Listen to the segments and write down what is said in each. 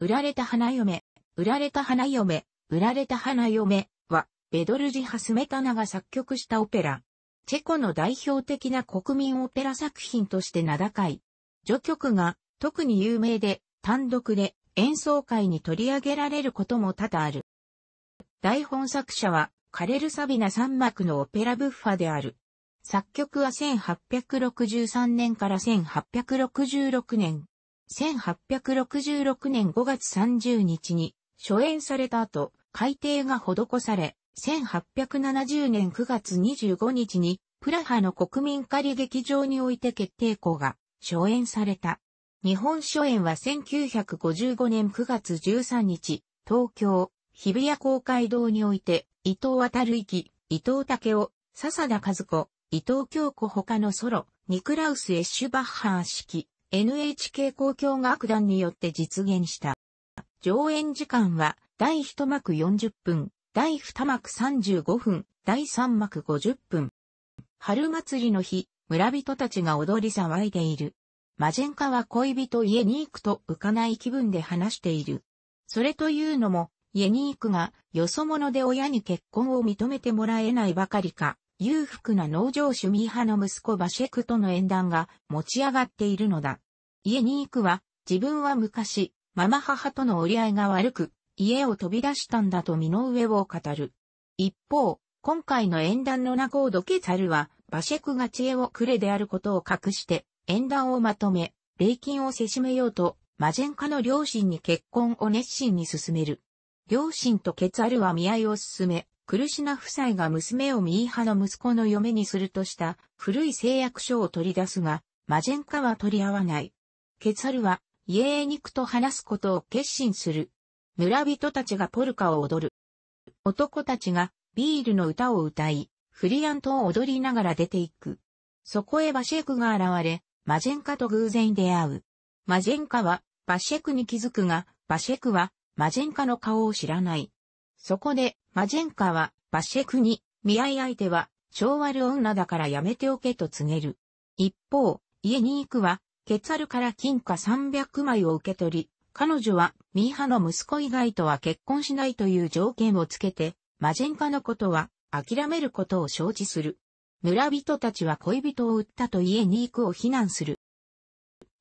売られた花嫁、売られた花嫁、売られた花嫁は、ベドルジ・ハスメタナが作曲したオペラ。チェコの代表的な国民オペラ作品として名高い。序曲が特に有名で、単独で演奏会に取り上げられることも多々ある。台本作者は、カレル・サビナ三幕のオペラブッファである。作曲は1863年から1866年、1866年5月30日に初演された後、改定が施され、1870年9月25日にプラハの国民仮劇場において決定校が初演された。日本初演は1955年9月13日、東京、日比谷公会堂において、伊藤渡るき、伊藤武雄、笹田和子、伊藤京子他のソロ、ニクラウス・エッシュバッハー式、NHK 公共楽団によって実現した。上演時間は、第1幕40分、第2幕35分、第3幕50分。春祭りの日、村人たちが踊り騒いでいる。マジェンカは恋人家に行くと浮かない気分で話している。それというのも、家に行くが、よそ者で親に結婚を認めてもらえないばかりか、裕福な農場趣味派の息子バシェクとの縁談が持ち上がっているのだ。家に行くは、自分は昔、ママ母との折り合いが悪く、家を飛び出したんだと身の上を語る。一方、今回の縁談の仲をドケザルは、バシェクが知恵をくれであることを隠して、縁談をまとめ、礼金をせしめようと、マジェンカの両親に結婚を熱心に進める。両親とケツァルは見合いを進め、苦しな夫妻が娘をミーハの息子の嫁にするとした古い誓約書を取り出すが、マジェンカは取り合わない。ケツァルは、家へ肉と話すことを決心する。村人たちがポルカを踊る。男たちがビールの歌を歌い、フリアントを踊りながら出ていく。そこへバシェクが現れ、マジェンカと偶然出会う。マジェンカはバシェクに気づくが、バシェクはマジェンカの顔を知らない。そこで、マジェンカは、バシェクに、見合い相手は、超悪女だからやめておけと告げる。一方、家に行くは、ケツァルから金貨300枚を受け取り、彼女は、ミーハの息子以外とは結婚しないという条件をつけて、マジェンカのことは、諦めることを承知する。村人たちは恋人を売ったと家に行くを非難する。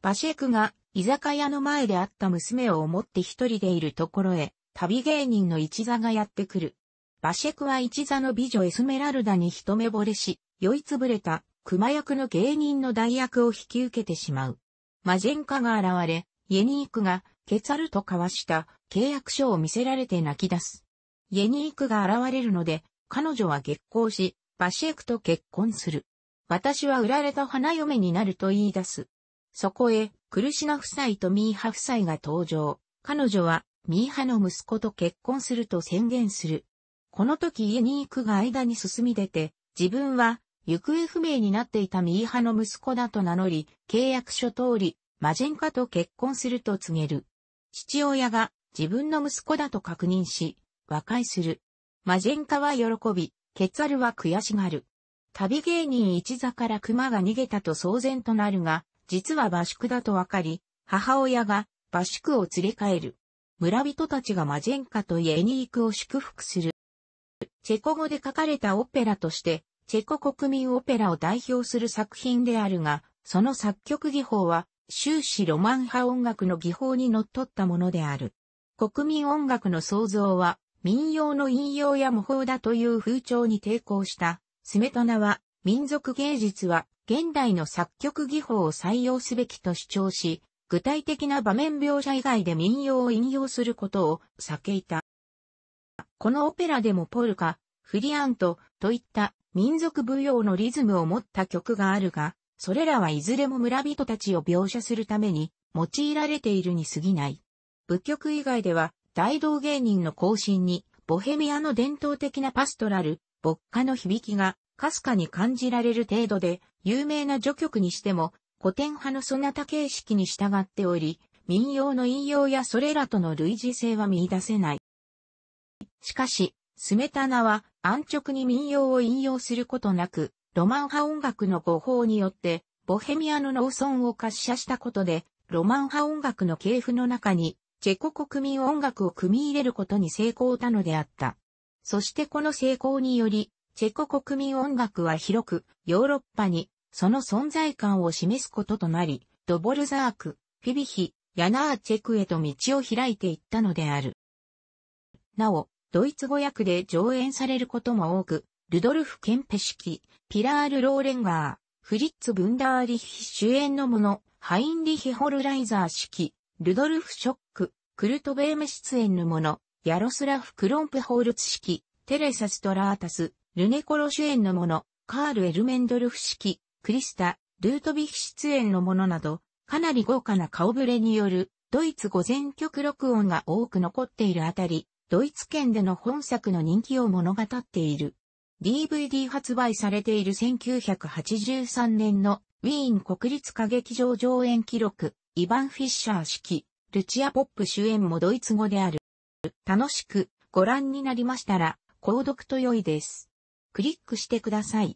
バシェクが居酒屋の前で会った娘を思って一人でいるところへ、旅芸人の一座がやってくる。バシェクは一座の美女エスメラルダに一目惚れし、酔いつぶれた熊役の芸人の代役を引き受けてしまう。マジェンカが現れ、イェニークがケツァルと交わした契約書を見せられて泣き出す。イェニークが現れるので、彼女は激婚し、バシェクと結婚する。私は売られた花嫁になると言い出す。そこへ、クルシナ夫妻とミーハ夫妻が登場。彼女は、ミーハの息子と結婚すると宣言する。この時家に行くが間に進み出て、自分は行方不明になっていたミーハの息子だと名乗り、契約書通り、マジェンカと結婚すると告げる。父親が自分の息子だと確認し、和解する。マジェンカは喜び、ケツァルは悔しがる。旅芸人一座から熊が逃げたと騒然となるが、実は馬宿だとわかり、母親が馬宿を連れ帰る。村人たちがマジェンカとイエニークを祝福する。チェコ語で書かれたオペラとして、チェコ国民オペラを代表する作品であるが、その作曲技法は終始ロマン派音楽の技法にのっとったものである。国民音楽の創造は民謡の引用や模倣だという風潮に抵抗したスメトナは民族芸術は現代の作曲技法を採用すべきと主張し、具体的な場面描写以外で民謡を引用することを避けいた。このオペラでもポルカ、フリアントといった民族舞踊のリズムを持った曲があるが、それらはいずれも村人たちを描写するために用いられているに過ぎない。舞曲以外では大道芸人の行進にボヘミアの伝統的なパストラル、牧歌の響きがかすかに感じられる程度で有名な序曲にしても古典派のソナタ形式に従っており、民謡の引用やそれらとの類似性は見出せない。しかし、スメタナは安直に民謡を引用することなく、ロマン派音楽の誤報によって、ボヘミアの農村を滑車したことで、ロマン派音楽の系譜の中に、チェコ国民音楽を組み入れることに成功たのであった。そしてこの成功により、チェコ国民音楽は広く、ヨーロッパにその存在感を示すこととなり、ドボルザーク、フィビヒ、ヤナーチェクへと道を開いていったのである。なお、ドイツ語訳で上演されることも多く、ルドルフ・ケンペ式、ピラール・ローレンガー、フリッツ・ブンダーリヒ主演のもの、ハインリヒ・ホルライザー式、ルドルフ・ショック、クルト・ベーム出演のもの、ヤロスラフ・クロンプ・ホールツ式、テレサ・ストラータス、ルネコロ主演のもの、カール・エルメンドルフ式、クリスタ、ルートビヒ出演のものなど、かなり豪華な顔ぶれによる、ドイツ語全曲録音が多く残っているあたり、ドイツ圏での本作の人気を物語っている。DVD 発売されている1983年のウィーン国立歌劇場上演記録、イヴァン・フィッシャー式、ルチア・ポップ主演もドイツ語である。楽しくご覧になりましたら、購読と良いです。クリックしてください。